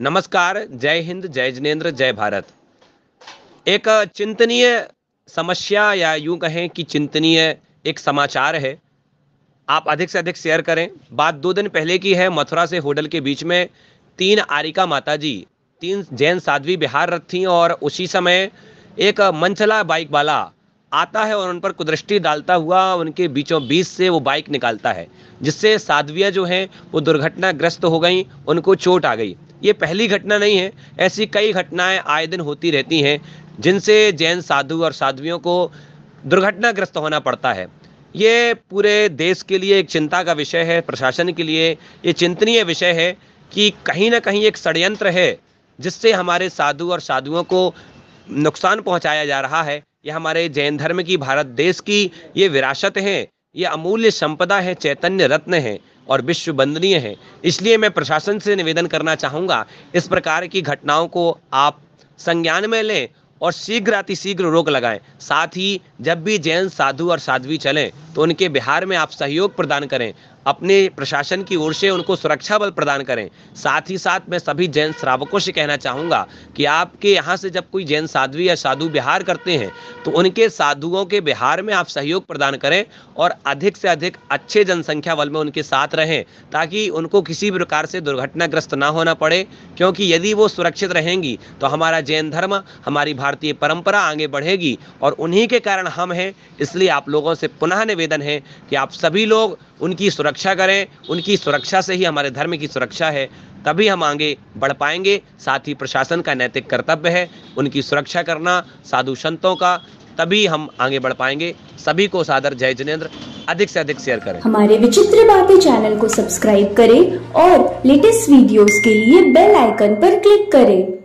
नमस्कार जय हिंद जय जिनेन्द्र जय भारत एक चिंतनीय समस्या या यूं कहें कि चिंतनीय एक समाचार है आप अधिक से अधिक शेयर करें बात दो दिन पहले की है मथुरा से होटल के बीच में तीन आरिका माता जी तीन जैन साध्वी बिहार रथ थी और उसी समय एक मंचला बाइक वाला आता है और उन पर कुदृष्टि डालता हुआ उनके बीचों बीच से वो बाइक निकालता है जिससे साध्वियाँ जो हैं वो दुर्घटनाग्रस्त हो गई उनको चोट आ गई ये पहली घटना नहीं है ऐसी कई घटनाएं आए दिन होती रहती हैं जिनसे जैन साधु और साध्वियों को दुर्घटनाग्रस्त होना पड़ता है ये पूरे देश के लिए एक चिंता का विषय है प्रशासन के लिए ये चिंतनीय विषय है कि कहीं ना कहीं एक षडयंत्र है जिससे हमारे साधु और साधुओं को नुकसान पहुंचाया जा रहा है यह हमारे जैन धर्म की भारत देश की ये विरासत हैं ये अमूल्य संपदा है चैतन्य रत्न है और विश्व बंदनीय है इसलिए मैं प्रशासन से निवेदन करना चाहूँगा इस प्रकार की घटनाओं को आप संज्ञान में लें और शीघ्र अतिशीघ्र रोक लगाएं साथ ही जब भी जैन साधु और साध्वी चलें तो उनके बिहार में आप सहयोग प्रदान करें अपने प्रशासन की ओर से उनको सुरक्षा बल प्रदान करें साथ ही साथ मैं सभी जैन श्रावकों से कहना चाहूँगा कि आपके यहाँ से जब कोई जैन साध्वी या साधु बिहार करते हैं तो उनके साधुओं के बिहार में आप सहयोग प्रदान करें और अधिक से अधिक अच्छे जनसंख्या बल में उनके साथ रहें ताकि उनको किसी भी प्रकार से दुर्घटनाग्रस्त ना होना पड़े क्योंकि यदि वो सुरक्षित रहेंगी तो हमारा जैन धर्म हमारी भारतीय परंपरा आगे बढ़ेगी और उन्हीं के कारण हम हैं इसलिए आप लोगों से पुनः निवेदन निवेदन है कि आप सभी लोग उनकी सुरक्षा करें उनकी सुरक्षा से ही हमारे धर्म की सुरक्षा है तभी हम आगे बढ़ पाएंगे साथ ही प्रशासन का नैतिक कर्तव्य है उनकी सुरक्षा करना साधु संतों का तभी हम आगे बढ़ पाएंगे सभी को सादर जय जिनेन्द्र अधिक से अधिक शेयर करें हमारे विचित्र बातें चैनल को सब्सक्राइब करें और लेटेस्ट वीडियोस के लिए बेल आइकन पर क्लिक करें